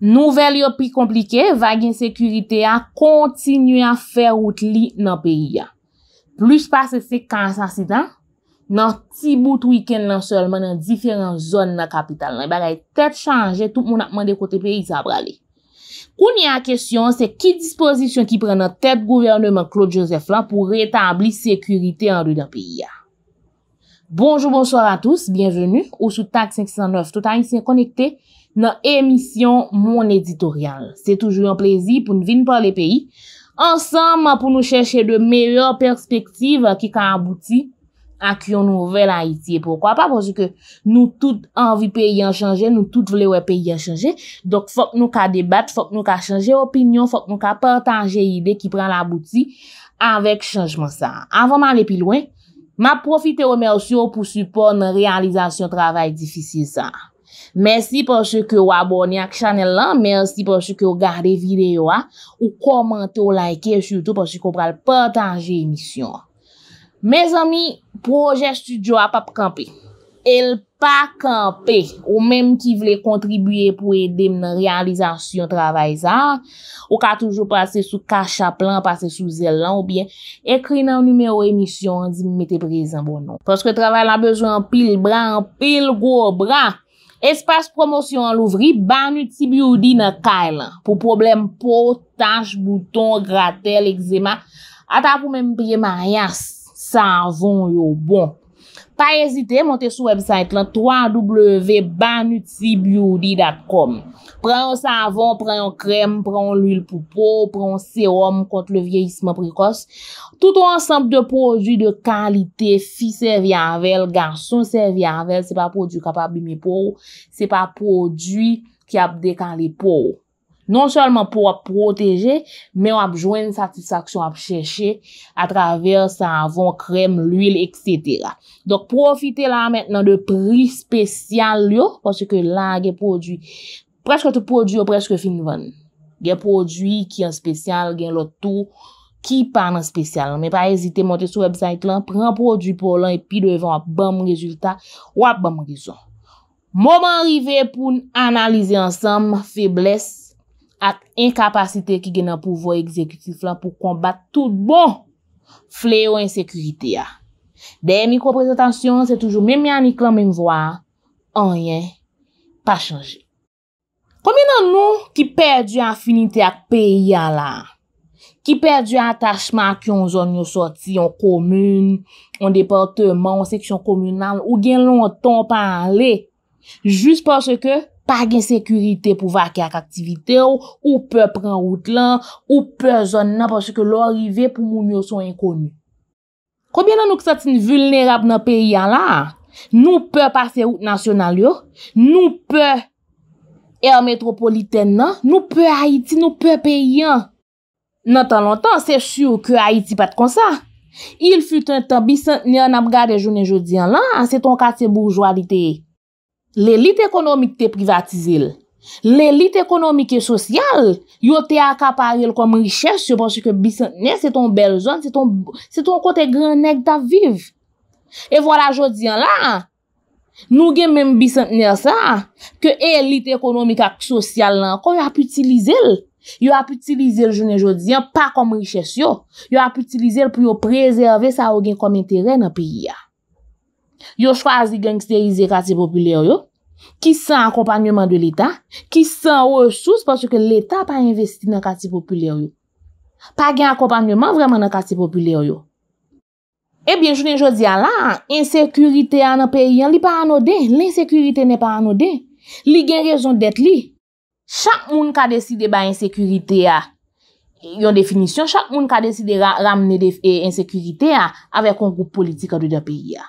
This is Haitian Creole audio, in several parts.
Nouvel yo pi komplike, va gen sekurite a kontinu an fe route li nan peyi ya. Plus pase se kansansi dan, nan ti bout wiken nan selman nan diferan zon nan kapital nan, ba gaye tet chanje, tout moun apman de kote peyi sa prale. Kou ni a kesyon, se ki dispozisyon ki pren nan tet gouvernement Claude Joseph lan pou retabli sekurite anri nan peyi ya. Bonjou, bonsoir a tous, bienvenu ou sou Tag 509 Total, yon se yon konekte nan emisyon moun editorial. Se toujou yon plezi pou nou vin pa le peyi. Ansam, pou nou chèche de mèlèr perspektive ki ka abouti ak yon nouvel a iti. E poukwa pa? Ponso ke nou tout anvi peyi an chanje, nou tout vle wè peyi an chanje. Dok fok nou ka debat, fok nou ka chanje opinyon, fok nou ka partanje ide ki pran la abouti avèk chanjman sa. Avèm anle pi louen, ma profite wè mè osyo pou supon nan realizasyon travèl difisil sa. Mersi porsi ke ou abonye ak chanel lan, mersi porsi ke ou gade videyo an, ou komante ou likeye choutou porsi ke ou pral patanje emisyon an. Mez ami, proje studio apap kampe. El pa kampe, ou menm ki vle kontribuye pou edem nan realizasyon travay zan, ou ka toujou pase sou kacha plan, pase sou zel lan, ou bien ekri nan numero emisyon an, di mme te prezen bonon. Porsi ke travay lan bezwen pil bran, pil go bran. Espas promosyon an louvri, ban nou tibyoudi nan kailan pou problem pou, taj, bouton, gratel, ekzema, ata pou men bieman yas sazon yo bon. pa yezite monte sou website lan www.banutibeauty.com Pran yon savon, pran yon krem, pran yon lul pou pou, pran yon serum kont le vieyisman prekos. Tout ou ansanp de poujou de kalite, fi serviavel, garson serviavel, se pa poujou kapab bimi pou, se pa poujou ki ap dekali pou ou. Non selman pou ap proteje, men wap jwen satisaksyon ap chèche a travèr sa avon, krem, l'huil, etc. Dok profite la mèt nan de pri spesyal yo, pòsè ke la gen prodwi, preske te prodwi ou preske finvan. Gen prodwi ki an non spesyal, gen lotou, ki pan an spesyal. Mè pa ezite monte sou website lan, pren prodwi pou lan, epi devan ap bam rezultat, wap bam rezon. Moman rive pou analize ansam feblesse, at inkapasite ki gen an pouvo ekzekutif lan pou kombat tout bon fle ou ensekurite ya. Be, mi komprezentasyon se toujou, men men an iklan men mvo a, an yen, pa chanje. Komin an nou ki perdi an finite a peyi ya la? Ki perdi an atachman ki yon zon yon soti, yon komune, yon deporteman, yon seksyon komunal, ou gen lontan pa ale, jist porske ke, pa gen sekurite pou vake ak aktivite ou, ou pe pren out lan, ou pe zon nan, pwa se ke lor rive pou moun yo son enkonou. Koubyen nan nou ki satin vulnerab nan peyi an lan, nou pe pase out nasyonal yo, nou pe er metropoliten nan, nou pe Haiti, nou pe peyi an. Nan tan lontan, se shu ke Haiti pat kon sa. Il fut un tan bisant ni an ap gade jounen jodi an lan, an se ton kate bourjoualiteye. L'élite ekonomik te privatize l. L'élite ekonomik e sosyal, yo te akapare l kom riches yo porsi ke bicentnen se ton bel zon, se ton kote gran nek ta viv. E vwola jodzyan la, nou gen men bicentnen sa, ke élite ekonomik ak sosyal lan, kon yo ap utilize l. Yo ap utilize l jounen jodzyan, pa kom riches yo. Yo ap utilize l pou yo prezerve sa ou gen kom interen api ya. Yo chwa azi genksterize kati populer yo, ki san akopanyoman de l'Etat, ki san ou e sous, porsi ke l'Etat pa investi nan kati populer yo. Pa gen akopanyoman vreman nan kati populer yo. Ebyen, eh jounen jò diya lan, insekurite a nan peyi an, li pa anode, l'insekurite ne pa anode. Li gen rezon det li. Chak moun ka deside ba insekurite a, yon definisyon, chak moun ka deside ramne eh, insekurite a avek konkou politika dwe de peyi a.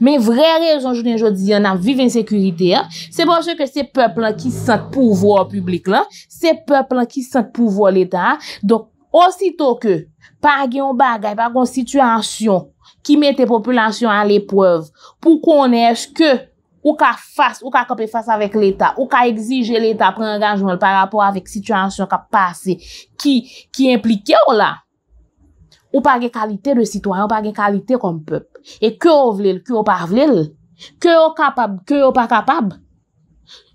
Men vre rezon jounen joudi, yon nan vive insekurite, se bon se ke se pepl la ki sent pouvo a publik la, se pepl la ki sent pouvo a l'Etat, don osito ke, par gen yon bagay, par gen yon situasyon ki mette populasyon an l'epwev, pou konèj ke ou ka fass, ou ka kopye fass avèk l'Etat, ou ka egzije l'Etat pren gangjounel par rapport avèk situasyon ka pase ki implike ou la, Ou pa gen kalite de sitwany, ou pa gen kalite kom pep. E ke ou vlel, ke ou pa vlel, ke ou kapab, ke ou pa kapab.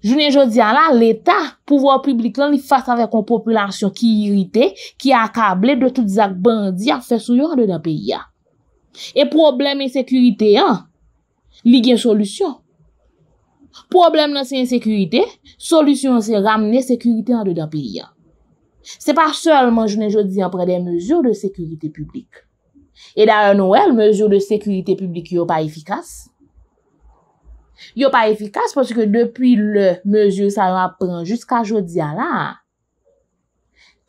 Jounen jodi an la, l'Etat, pouvoi publik lan, li fase avek kon populasyon ki yirite, ki akable de tout zak bandi a fesou yo an de da peyi ya. E problem en sekurite an, li gen solusyon. Problem nan se en sekurite, solusyon se ramene sekurite an de da peyi ya. Se pa sèlman jounen jodi apre de mèjou de sekurite publik. E da yon nouèl, mèjou de sekurite publik yon pa efikas. Yon pa efikas pwoske depi lè mèjou sa yon apren jiska jodi ala.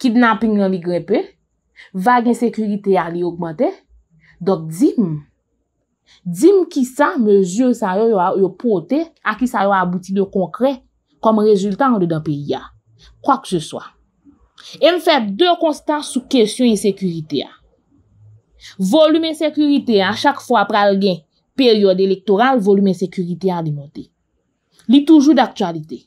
Kidnaping yon vi grepe, vage sekurite yon li augmante. Dok di m, di m ki sa mèjou sa yon yon pote a ki sa yon abouti de konkre kom rezultant lè dan piya. Kwa k se swa. En fèp, de konstant sou kèsyon insekurite a. Volume insekurite a, chak fwa pral gen, peryode elektoral, volume insekurite a di monte. Li toujou d'aktualite.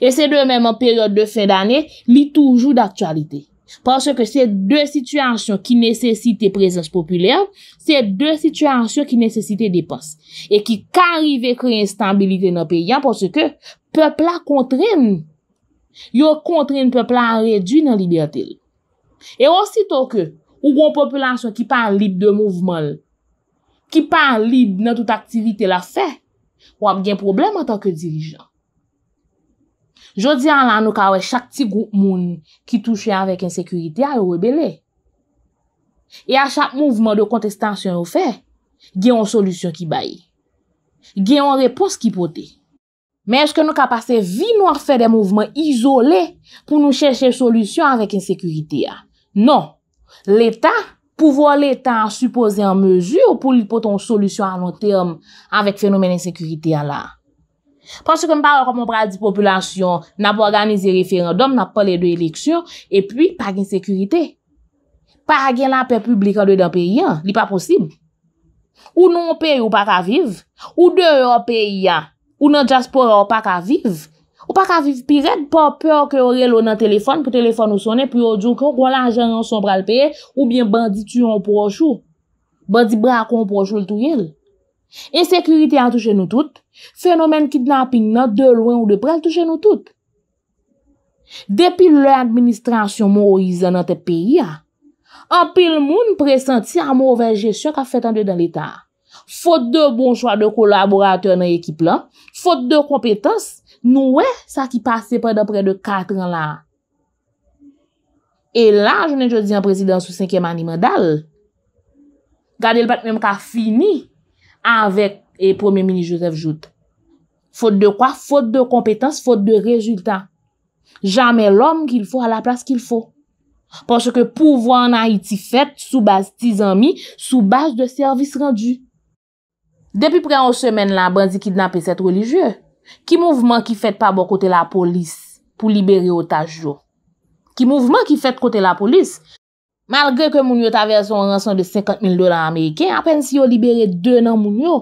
E se de mèm an peryode de fin d'anè, li toujou d'aktualite. Pòsè ke se dè situasyon ki nèsesite prezès populèr, se dè situasyon ki nèsesite depòs. E ki k'arive kre instabilite nan peyyan, pòsè ke pèpla kontrèm Yo kontrin pepla redwi nan libyatil E osito ke ou bon populasyon ki pan lib de mouvmol Ki pan lib nan tout aktivite la fe Wap gen problem ato ke dirijan Jodi an lan nou kawe chak ti goup moun ki touche avèk ensekurite a yo webele E a chak mouvmol yo kontestasyon yo fe Gen yon solusyon ki bayi Gen yon repos ki pote Men, eske nou ka pase vi nou a fe de mouvment izole pou nou chèche solusyon avèk insekurite a? Non, l'Etat pouvo l'Etat a suppose an mezur pou li poton solusyon anotèm avèk fenomen insekurite a la. Pon se kon pa ou komon pradi populasyon, na pou organize referendom, na pou pale dwe eleksyon, epwi, pa gen insekurite. Pa gen la pe publika dwe dwe pe yon, li pa posib. Ou nou ou pe yon pa kaviv, ou dwe ou ou pe yon. Ou nan jaspora ou pa ka vive. Ou pa ka vive pi red pa pa ke orel ou nan telefon pou telefon ou sonen pi ou djou kon kwa lan jan yon sombral pe ou bien bandi tuyon ou pwoshou. Bandi bra kon ou pwoshou l touyel. Insekurite an touche nou tout. Fenomen kidnapping nan de lwen ou de prel touche nou tout. Depi lè administrasyon mou oize nan te pi ya, apil moun presenti an mouvel jesyon ka fet an de dan l'Etat. Fote de bon chwa de kolaborateur nan ekip lan Fote de kompetans Nouè sa ki pase Prè de prè de 4 an la E la Je ne jodi en presidans sou 5è mani madal Gade l pat nem ka fini Avèk E pwome mini Joseph Jout Fote de kwa? Fote de kompetans Fote de rezultat Jamè l om ki l fò a la plas ki l fò Ponche ke pouvo an Haiti fèt Soubaz tizanmi Soubaz de servis rendu Depi pre an semen lan bandi e ki dnape set religyo, ki mouvman ki fet pa bo kote la polis pou libere otaj yo? Ki mouvman ki fet kote la polis, malgre ke mounyo ta ver son ranson de 50.000 dolan Ameriken, apen si yo libere 2 nan mounyo,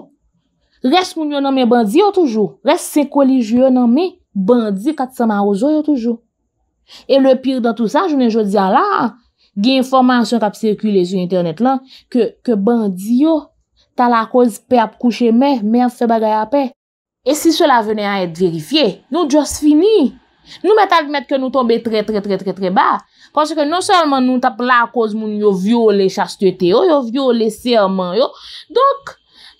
res mounyo nanme bandi yo toujou, res se kolijyo nanme bandi kat sa marouzo yo toujou. E le pyr dan tout sa, jounen joun di ala, gen informasyon kap sirkule sou internet lan, ke bandi yo, ta la koz pe ap kouche men, men se bagay ap pe. E si cela vene an et verifiye, nou just fini. Nou met admet ke nou tombe tre, tre, tre, tre, tre ba. Kwanse ke nou selman nou tap la koz moun yo vyo le chastete yo, yo vyo le serman yo. Donk,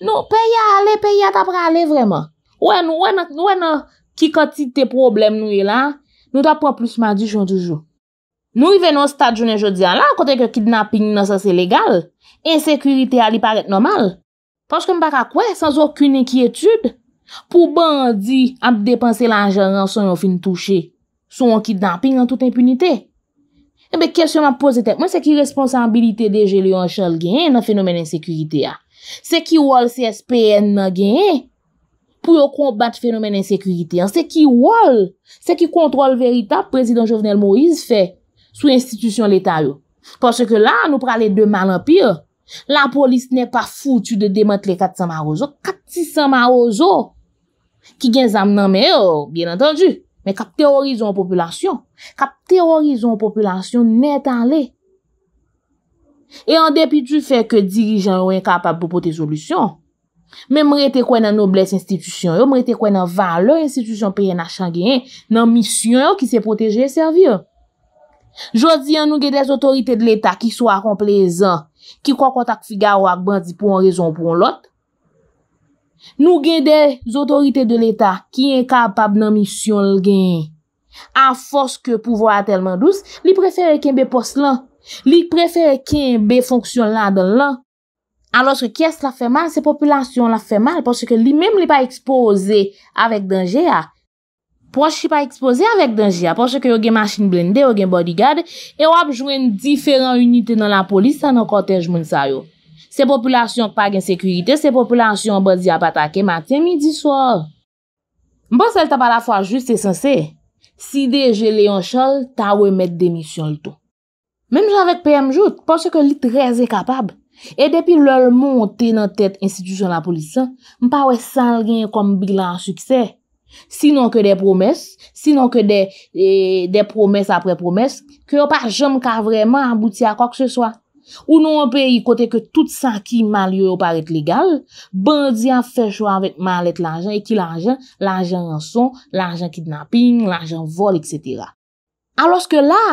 nou peye a ale, peye a tapre ale vreman. Ou en nou, ou en nou, ki konti te problem nou e lan, nou tap wap plus madi chan toujou. Nou i venon stad jounen jodi an lan, konti ke kidnapping nan sa se legal, ensekurite ali paret normal. Panj ke m baka kwe, sans wakoun enkyetude, pou bandi ap depanse lan jan ran son yon fin touche, son wakit damping eh ah? nan tout impunite. Ebe, kelsyon m ap pose tep, mwen se ki responsabilite deje le yon chal gen, nan fenomen insekurite a. Ah? Se ki wol CSPN nan gen, pou yo kombat fenomen insekurite a. Se ki wol, se ki kontrol verita, prezident Jovenel Moïse fe, sou institisyon l'Etat yo. Panj ke la, nou prale de man api yo, La polis nè pa foutu de demant le 400 marozo, 400 marozo ki gen zam nan mè yo, mè kap terorizo an populasyon, kap terorizo an populasyon nè tan lè. E an depi tu fè ke dirijan yo inkapab pou pote solusyon, mè mre te kwen nan noblesse institusyon yo, mre te kwen nan valeur institusyon peye nan chan gen, nan misyon yo ki se proteje e serviyo. Jodi an nou gè des otorite de l'Etat ki sou akomplezant Ki kwa kontak figa wak bandi pou an rezon pou an lot. Nou gen dey zotorite de l'Etat ki en kapab nan misyon l gen. An fos ke pouvo a telman dous, li prefer e ken be pos lan. Li prefer e ken be fonksyon lan de lan. Anos ke kyes la fe mal, se populasyon la fe mal, pos se ke li menm li pa expose avèk denje ak. Pwa chy pa ekspoze avèk denji a, pwa chè ke yo gen machine blender, yo gen bodyguard, e wap jwen diferan unitè nan la polis sa nan kotej moun sa yo. Se populasyon k pa gen sekurite, se populasyon wap di ap atake maten midi swar. Mpwa sel e ta pa la fwa jwist e sanse, si de jè le yon chol, ta wè met demisyon l to. Mèm jan vèk PMJ, pwa chè ke li trez e kapab, e depi lòl montè nan tèt institusyon la polis, mpwa wè san gen kom bilan suksey. Sinon ke de promes, sinon ke de e, promes apre promes Ke yo pa jom ka vreman abouti a kwa ke se so Ou nou an pe yi kote ke tout sa ki mal yo yo paret legal Bandi an fechwa avet mal et l'anjen E ki l'anjen, l'anjen ranson, l'anjen kidnapping, l'anjen vol, etc Aloske la,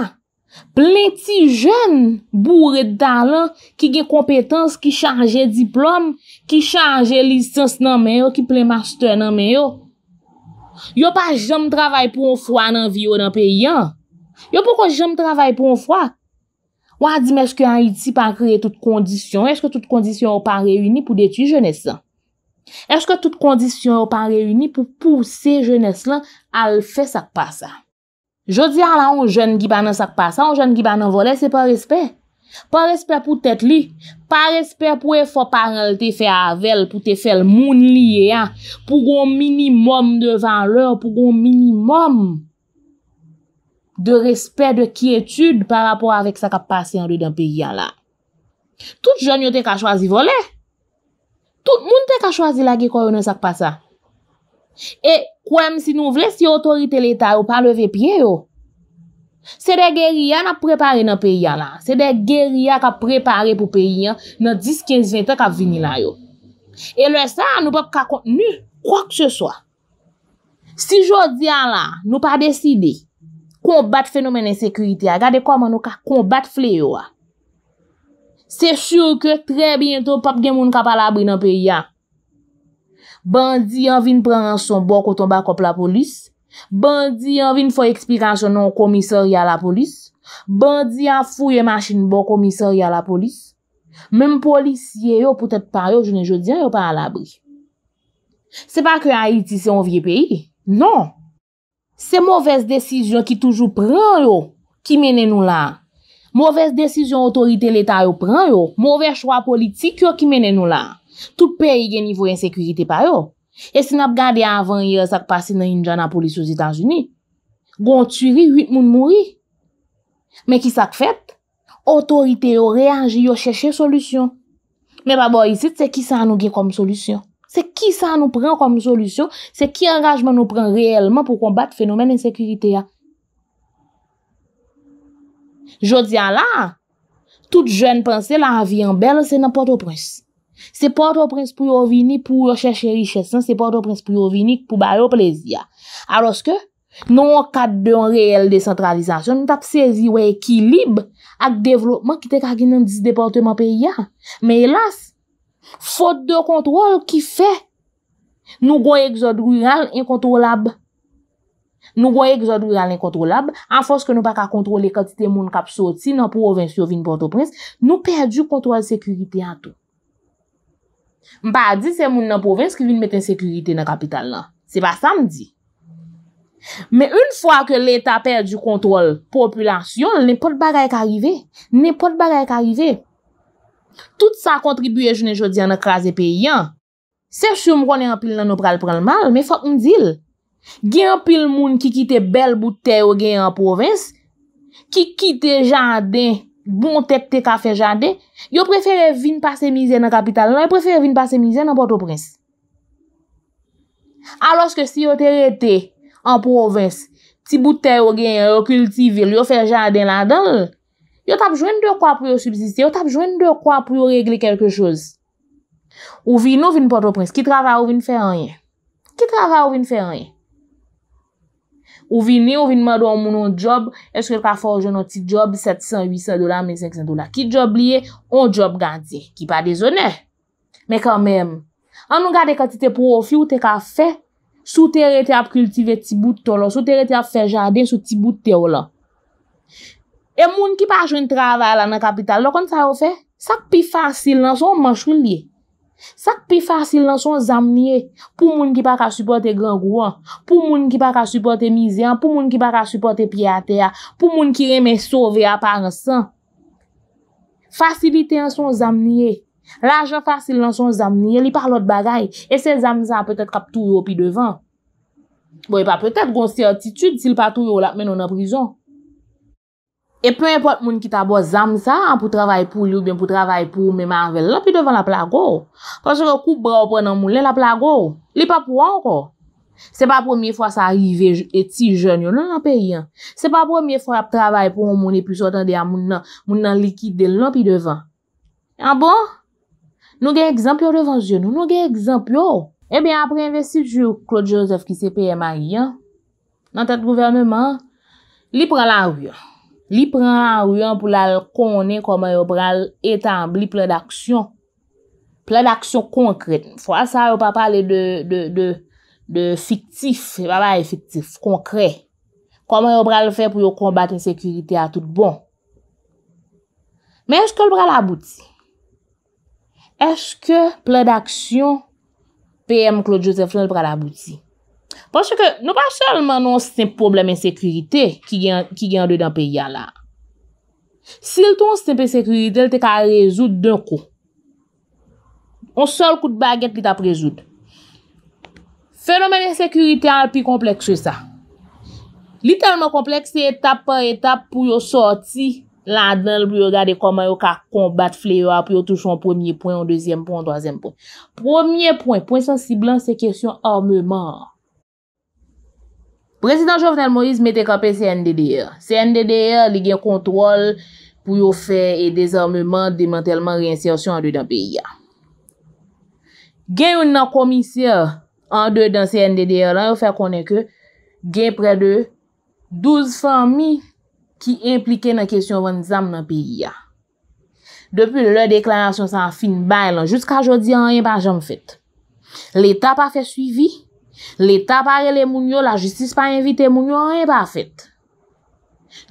plenti jen bourre talan Ki gen kompetans, ki chanje diplom Ki chanje lisens nan meyo, ki plen master nan meyo Yo pa jom travay pou an fwa nan viyo nan peyi an Yo pou kon jom travay pou an fwa Ou a di me eske an iti pa kre tout kondisyon Eske tout kondisyon ou pa reyuni pou deti jenese lan Eske tout kondisyon ou pa reyuni pou pouse jenese lan al fe sakpa sa Jodi a la ou jen giba nan sakpa sa Ou jen giba nan vole se pa respet Pa respè pou tèt li, pa respè pou e fò parèl te fè avèl pou te fèl moun li e an, pou goun minimum devan lè, pou goun minimum de respè de kietud pa rapò avèk sa kapasyen li dèm pe yè la. Tout jènyo te ka chwazi volè. Tout moun te ka chwazi la ge kòy ou nan sak pa sa. E kouèm si nou vles yotorite l'Etat ou pa leve piè yo, Se de geriya na prepare nan periya la, se de geriya ka prepare pou periya nan 10, 15, 20 an ka vini la yo. E lè sa, nou pap ka konti nou, kwa kè se so. Si jò diyan la, nou pa deside, kombat fenomen ensekurite, agade kwa man nou ka kombat fle yo a. Se sou ke tre bientou pap gen moun kapalabri nan periya. Bandi an vin pran an son bo kwa tomba kop la polis. Bandi yon vin fò eksplikasyon nou komisorya la polis. Bandi yon fò yon machin bon komisorya la polis. Mem polisye yon poutet pa yon jounen joudyan yon pa alabri. Se pa kre Haiti se yon vie peyi, non. Se mouves desisyon ki toujou pran yon ki mene nou la. Mouves desisyon otorite leta yon pran yon. Mouves chwa politik yon ki mene nou la. Tout peyi gen nivou yon sekurite pa yon. E si nap gade avan yon sak pasi nan yon jan na polis yo Zitanjouni, goun tury, huit moun mouri. Men ki sak fet, otorite yo reanji, yo cheshe solusyon. Men rabo yisit, se ki sa nou gen kom solusyon? Se ki sa nou pren kom solusyon? Se ki enrageman nou pren reyelman pou kombat fenomen ensekirite ya? Jodi an la, tout jen pense la avi an bel se nan poto prensi. Se Port-au-Prince pou yo vini pou yo chèche richesan, se Port-au-Prince pou yo vini pou baryo plezia. Aroske, nou an kat de an reyel de sentralizasyon, nou tap sezi wè ekilib ak devlopman ki te kagin an diz deporte man pe ya. Me yelas, fote de kontrol ki fè, nou gwenye gzod rural inkontrolab. Nou gwenye gzod rural inkontrolab, an foske nou pa ka kontrole kati te moun kap soti nan pou ou vinsyo vini Port-au-Prince, nou perdi kontrol sekurite an tou. Mpa a di se moun nan povins ki vin metin sekurite nan kapital nan. Se pa sa mdi. Men un fwa ke l'Etat perdi kontrol populasyon, nen pot bagay ka rive. Nen pot bagay ka rive. Tout sa kontribuye jounen jodi an akraze pe yon. Se fsyou mkone an pil nan nou pral pral mal, men fwa mdil. Gen an pil moun ki kite bel bout teyo gen an povins, ki kite jan den. bon tep te ka fe jade, yo prefere vin pase mize nan kapital nan, yo prefere vin pase mize nan Port-au-Prince. Aloske si yo te rete, an provense, ti bouter yo gen, yo kultive, yo fe jade nan, yo tap joen de kwa pou yo subsiste, yo tap joen de kwa pou yo regle kelke chose. Ou vin ou vin Port-au-Prince, ki trava ou vin fer anye, ki trava ou vin fer anye. Ou vini, ou vini man do an moun an job, eske pa forje an ti job 700, 800 dola, 1,500 dola. Ki job liye, an job gade, ki pa dezone. Me kamem, an nou gade katite profi ou te ka fe, sou te rete ap kultive ti bout to la, sou te rete ap fe jaden sou ti bout te o la. E moun ki pa joun travay la nan kapital, lakon sa yo fe, sa pi fasil nan, sou manjoun liye. Sak pi fasil nan son zamniye pou moun ki pa ka supporte gran gwa, pou moun ki pa ka supporte mizian, pou moun ki pa ka supporte pi a te a, pou moun ki reme sove a pa an san. Fasilite nan son zamniye, la ajan fasil nan son zamniye, li par lot bagay, e se zamniye a petet kap tou yo pi devan. Boy pa petet gonsi antitude si li pa tou yo la menon an prizon. E pou import moun ki ta bo zanm sa, an pou travay pou loup, an pou travay pou mè marvel, lopi devan la plago. Kwa se re kou bra ou pren nan moun, lè la plago. Li pa pou an ko. Se pa pwemye fwa sa arrive eti jen yo, lopi yon. Se pa pwemye fwa ap travay pou moun e pwishotan de a moun nan likid de lopi devan. An ah bon? Nou gen ekzampyo devan jen yo, nou gen ekzampyo. E eh ben apre investit ju, Claude Joseph ki sepeye ma yon, nan tèt gouvernement, li pre la wiyon. Li pren an riyan pou la konen koman yo pral etanbli ple d'aksyon. Ple d'aksyon konkret. Fwa sa yo pa pale de fiktif, vabay fiktif, konkret. Koman yo pral fè pou yo kombat en sekurite a tout bon. Men eske ple d'aksyon? Eske ple d'aksyon PM Claude Josephson ple d'aksyon? Ponche ke nou pa chalman nou sin problem en sekurite ki gen de dan pe ya la. Sil ton sin pe sekurite, el te ka rezout d'un ko. On sol kout baget li ta prezout. Fenomen en sekurite al pi komplekswe sa. Li talman komplekswe etap pa etap pou yo sorti la denl pou yo gade koman yo ka konbat fle yo ap yo touche an pwemye pon, an dezyen pon, an dozyen pon. Pwemye pon, pon san si blan se kesyon armeman. Prezident Jovnel Moïse mette kapè CNDDR. CNDDR li gen kontrol pou yo fè e dezarmement, demantelman, reinsersyon an dey dan piya. Gen yon nan komisye an dey dan CNDDR la, yo fè konen ke gen pre de 12 fami ki implike nan kesyon van zam nan piya. Depi le deklanasyon san fin bay lan, jousk a jodi an yon pa jom fèt. L'Etat pa fè suivi, L'Etat pa rele moun yo, la jistis pa invite moun yo, an e pa fet.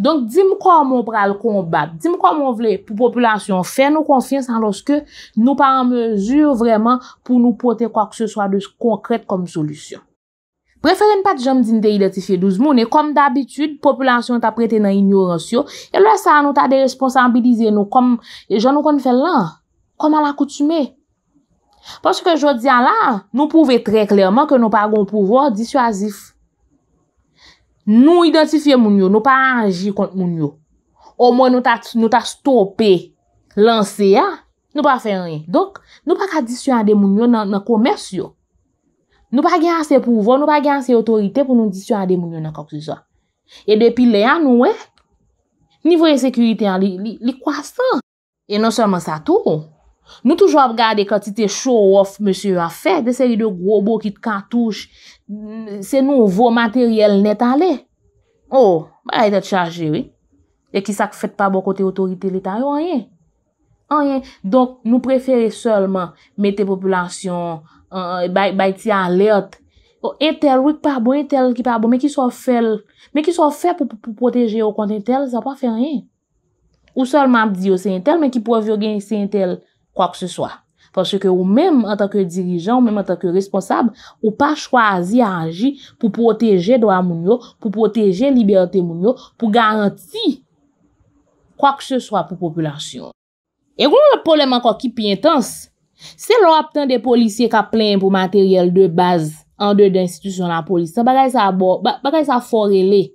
Donk di m kon moun pral konbat, di m kon moun vle pou populasyon fè nou konfins an loske nou pa an mezur vreman pou nou pote kwa kse swa de konkret konm solusyon. Preferen pa di jom din te identifiye douz moun e kom d'abitud populasyon ta prete nan inyorasyon, el wè sa an nou ta de responsabilize nou kom e jom nou kon fè lan, kom an l'akoutume. Paske jodi an la, nou pouve tre klerman ke nou pa gon pouvo disyo azif. Nou identifiye moun yo, nou pa anji kont moun yo. O mwen nou ta stoppe, lanse ya, nou pa fe rin. Dok, nou pa ka disyo ade moun yo nan komers yo. Nou pa gen an se pouvo, nou pa gen an se otorite pou nou disyo ade moun yo nan kak si sa. E depi le an nou e, nivou e sekurite an li kwa sa. E non seman sa tou kon. Nou toujwa ap gade kwa ti te show off Monsieur Afe, de seri de grobo ki te katouj Se nouvo materyel net ale Ou, ba aite te chaje E ki sak fete pa bo kote otorite oh, lita Ou anyen Donc nou prefere solman Mete populasyon Ba iti alert Ou entel wik pa bo, entel ki pa bo Men ki sou fè Men ki sou fè pou proteje yo kont entel Ou solman di yo sen entel Men ki pou avyo gen sen entel kwa k se swa. Foske ou menm an tak ke dirijan, ou menm an tak ke responsab, ou pa chwazi a aji pou proteje doa moun yo, pou proteje liberte moun yo, pou garanti kwa k se swa pou populasyon. E goun mwen poleman kwa kipi intense, se l wap tan de polisye ka plen pou materyel de baz an de d'institusyon la polisye, bakay sa forele,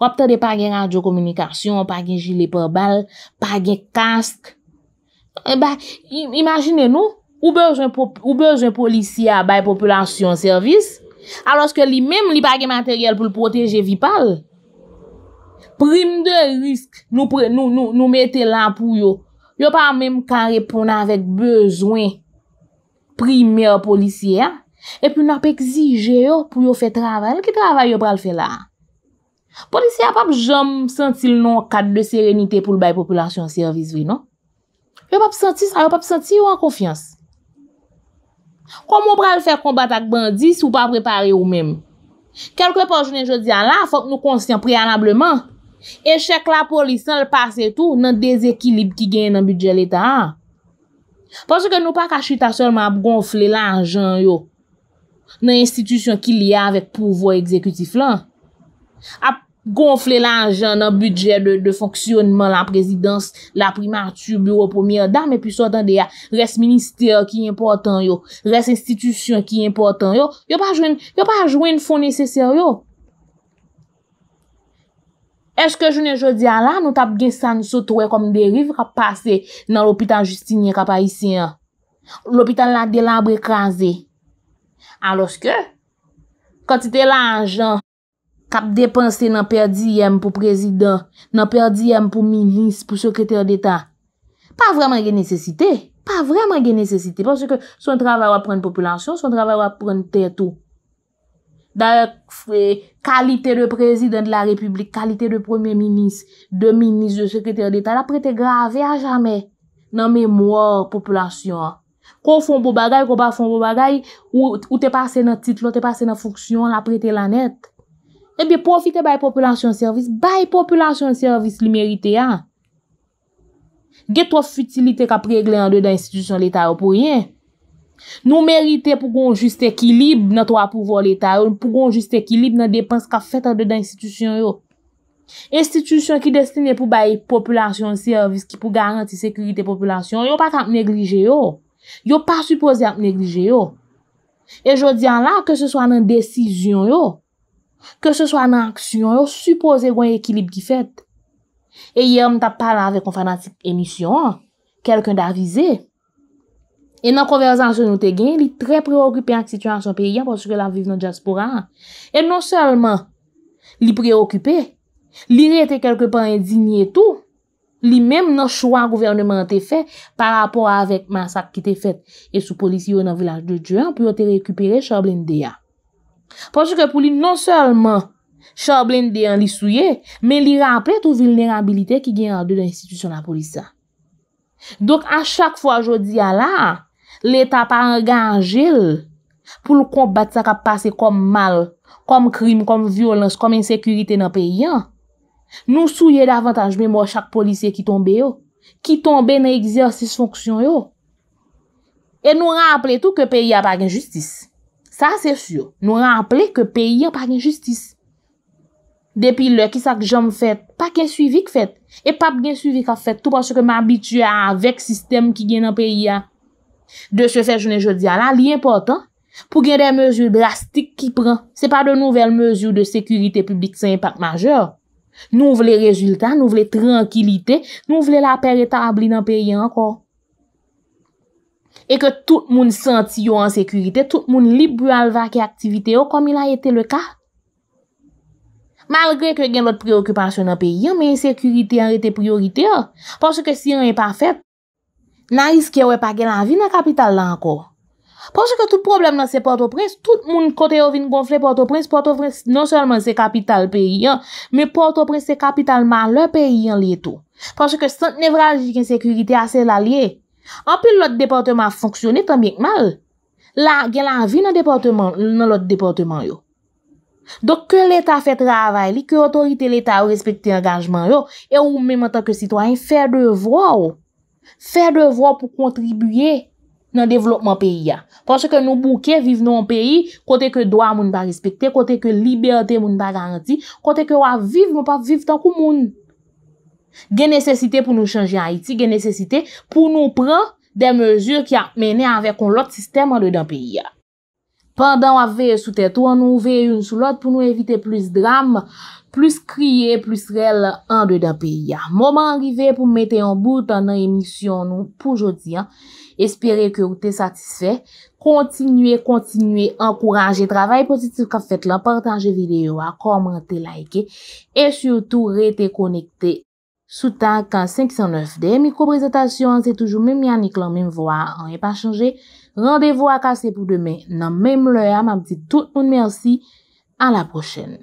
wap tan de pagen radiokomunikasyon, pagen jilepe bal, pagen kask, E eh ba, imagine nou, ou bej un polisiya bay populasyon servis, alos ke li mem li bagye materyel pou l'proteje vipal, prim de risk nou mette lan pou yo, yo pa mem kan repona vek bezwen primer polisiya, epi nou pek zije yo pou yo fe travay, lè ki travay yo pral fe la? Polisiya pap jom sentil nou kat de serenite pou l bay populasyon servis vi, nou? yo pa p senti yo an konfians. Kwa moun pral fèr kombat ak bandis, yo pa prepari yo mèm. Kalkle pa jounen jodi an la, fòk nou konsyen prianableman, e chèk la polisan l'pase tou nan dezekilib ki gen nan budget l'Etat. Pòsè ke nou pa kachita solman pou gonfle la anjan yo nan institisyon ki li a avèk pouvoi ekzekutif lan. A pouvoi ekzekutif lan, Gonfle la anjan nan budget de fonksyonman la prezidans, la primartu, bureau pomiya dam, epi sou atan de ya res minister ki important yo, res institisyon ki important yo, yo pa ajwen fon neseser yo. Eske jounen jodi a la, nou tap gen san sou towe kom deriv ka pase nan l'opitan Justinien ka pa isen ya. L'opitan la delabre kaze. Aloske, konti te la anjan, kap depanse nan perdi yèm pou prezident, nan perdi yèm pou minis, pou sekretèr d'Etat, pa vreman gen nesesite, pa vreman gen nesesite, pwosè ke son travè wap pren population, son travè wap pren tèto, da kalite de prezident de la republik, kalite de premier minis, de minis, de sekretèr d'Etat, la prete grave a jamè, nan mèmòre populasyon, kon fon pou bagay, kon pa fon pou bagay, ou te pase nan titlo, ou te pase nan foksyon, la prete lanèt, ebe profite baye populasyon servis, baye populasyon servis li merite ya. Ge to futilite ka pregle an do da institusyon l'Etat ou pou yin. Nou merite pou konjist ekilib nan to apouvo l'Etat ou, pou konjist ekilib nan depans ka fete an do da institusyon yo. Institusyon ki destine pou baye populasyon servis ki pou garanti sekurite populasyon, yo pa tanp neglije yo. Yo pa supoze ak neglije yo. E jodi an la, ke se swa nan desisyon yo. Ke se swa nan aksyon, yo suppose wany ekilib ki fet. E yon ta pala ave kon fa nan tit emisyon, kelken da avize. E nan konverzansyon nou te gen, li tre preokupen ak situasyon pe yon pwoske la vive nan diaspora. E non selman li preokupen, li rete kelkepan indigne etou, li menm nan chouan gouvernement te fet pa rapor avek masak ki te fet e sou polisyon nan vilaj de Dujan pou yo te rekupere chablen de ya. Ponche ke pou li non selman chan blen deyan li souye, men li rample tou vilnerabilite ki gen an dey d'institusyon la polisa. Dok a chak fwa jodi a la, l'Etat pa an gangil pou l'kombat sa ka pase kom mal, kom krim, kom violens, kom insekurite nan peyi an, nou souye davantage men mò chak polise ki tombe yo, ki tombe nan egzersis fonksyon yo. E nou rample tou ke peyi a pa gen justis. Sa se sur, nou rample ke peyi a pa gen justis. Depi le, ki sa ke jom fèt, pa gen suivik fèt. E pa gen suivik a fèt, tout pas se ke m'abitue a vek sistem ki gen nan peyi a. De se fè jounen jodi a la, li important, pou gen den mezu drastik ki pran. Se pa de nouvel mezu de sekurite publik se impact majeur. Nou vle rezultat, nou vle tranquilite, nou vle la per etabli nan peyi a anko. E ke tout moun senti yo an sekurite, tout moun libu al vake aktivite oh, yo kom il a ete le ka. Malgre ke gen lot preokupasyon an peyi an, men sekurite an rete priorite yo. Porske si yon e pa fèt, nan iske yo e pa gen an vi nan kapital la anko. Porske tout problem nan se porto pres, tout moun kote yo vin gonfle porto pres, porto pres non selman se kapital peyi an, men porto pres se kapitalman le peyi an li eto. Porske sent nevraljik an sekurite ase la li e. Anpil lot depoteman fonksyonè tanbyèk mal, la gen la vi nan depoteman yo. Dok ke leta fè travay li, ke otorite leta ou respekte yon gangjman yo, e ou mèm anta ke sitwa yon fèr devò ou, fèr devò pou kontribuyè nan devlopman peyi ya. Kwa chè ke nou bouke vive nan yon peyi, kote ke doa moun ba respekte, kote ke liberte moun ba garanti, kote ke wap vive moun pa vive tan kou moun. gen nesesite pou nou chanje ha iti gen nesesite pou nou pran de mezur ki a menen avè kon lòt sistem an de dan peyi pandan wavè sou tètou an nou vè yon sou lòt pou nou evite plus dram plus kriye, plus rel an de dan peyi, moman rive pou mète yon bout an an emisyon nou pou jodi, espere ki ou te satisfe, kontinue kontinue, ankouranje, travè pozitif ka fèt lan, partanje videyo an komante, laike e surtout rete konekte Souta kan 509D, mikro prezentasyon, se toujou mèm yanik lan mèm vwa, anè e pa chanje, randevou akase pou demè nan mèm lèya. Ma pti tout moun mersi, an la prochen.